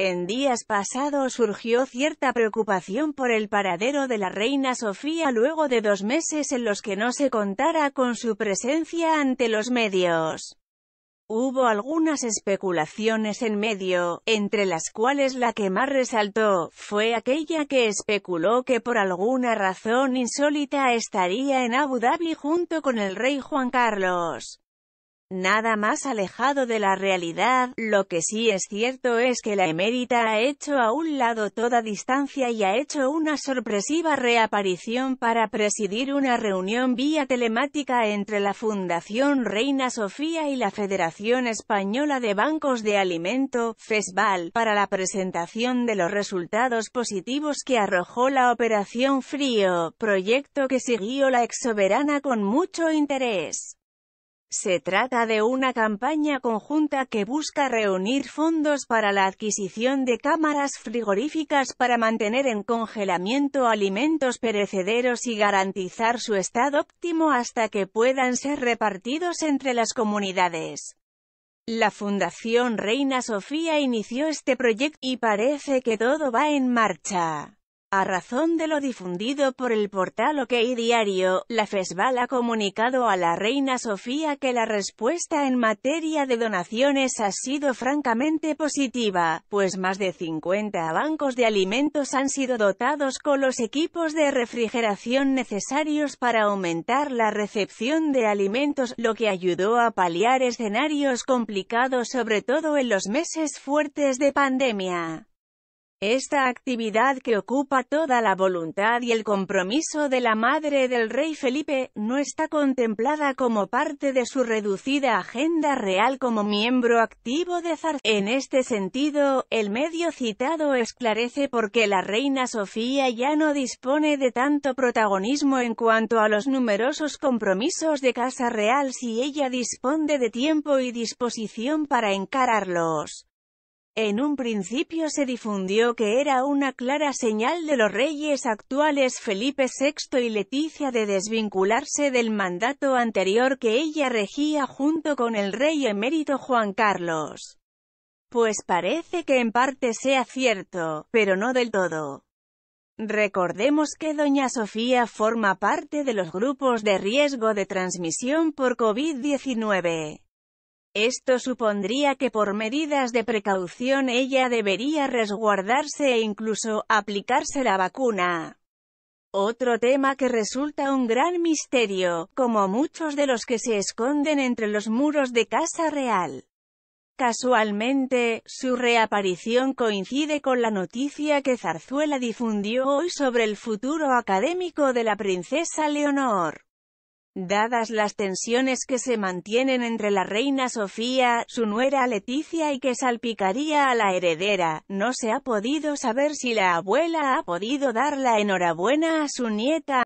En días pasados surgió cierta preocupación por el paradero de la reina Sofía luego de dos meses en los que no se contara con su presencia ante los medios. Hubo algunas especulaciones en medio, entre las cuales la que más resaltó, fue aquella que especuló que por alguna razón insólita estaría en Abu Dhabi junto con el rey Juan Carlos. Nada más alejado de la realidad, lo que sí es cierto es que la emérita ha hecho a un lado toda distancia y ha hecho una sorpresiva reaparición para presidir una reunión vía telemática entre la Fundación Reina Sofía y la Federación Española de Bancos de Alimento, FESBAL, para la presentación de los resultados positivos que arrojó la Operación Frío, proyecto que siguió la ex soberana con mucho interés. Se trata de una campaña conjunta que busca reunir fondos para la adquisición de cámaras frigoríficas para mantener en congelamiento alimentos perecederos y garantizar su estado óptimo hasta que puedan ser repartidos entre las comunidades. La Fundación Reina Sofía inició este proyecto y parece que todo va en marcha. A razón de lo difundido por el portal OK Diario, la FESBAL ha comunicado a la reina Sofía que la respuesta en materia de donaciones ha sido francamente positiva, pues más de 50 bancos de alimentos han sido dotados con los equipos de refrigeración necesarios para aumentar la recepción de alimentos, lo que ayudó a paliar escenarios complicados sobre todo en los meses fuertes de pandemia. Esta actividad que ocupa toda la voluntad y el compromiso de la madre del rey Felipe, no está contemplada como parte de su reducida agenda real como miembro activo de En este sentido, el medio citado esclarece por qué la reina Sofía ya no dispone de tanto protagonismo en cuanto a los numerosos compromisos de casa real si ella dispone de tiempo y disposición para encararlos. En un principio se difundió que era una clara señal de los reyes actuales Felipe VI y Leticia de desvincularse del mandato anterior que ella regía junto con el rey emérito Juan Carlos. Pues parece que en parte sea cierto, pero no del todo. Recordemos que Doña Sofía forma parte de los grupos de riesgo de transmisión por COVID-19. Esto supondría que por medidas de precaución ella debería resguardarse e incluso, aplicarse la vacuna. Otro tema que resulta un gran misterio, como muchos de los que se esconden entre los muros de Casa Real. Casualmente, su reaparición coincide con la noticia que Zarzuela difundió hoy sobre el futuro académico de la princesa Leonor. Dadas las tensiones que se mantienen entre la reina Sofía, su nuera Leticia y que salpicaría a la heredera, no se ha podido saber si la abuela ha podido dar la enhorabuena a su nieta.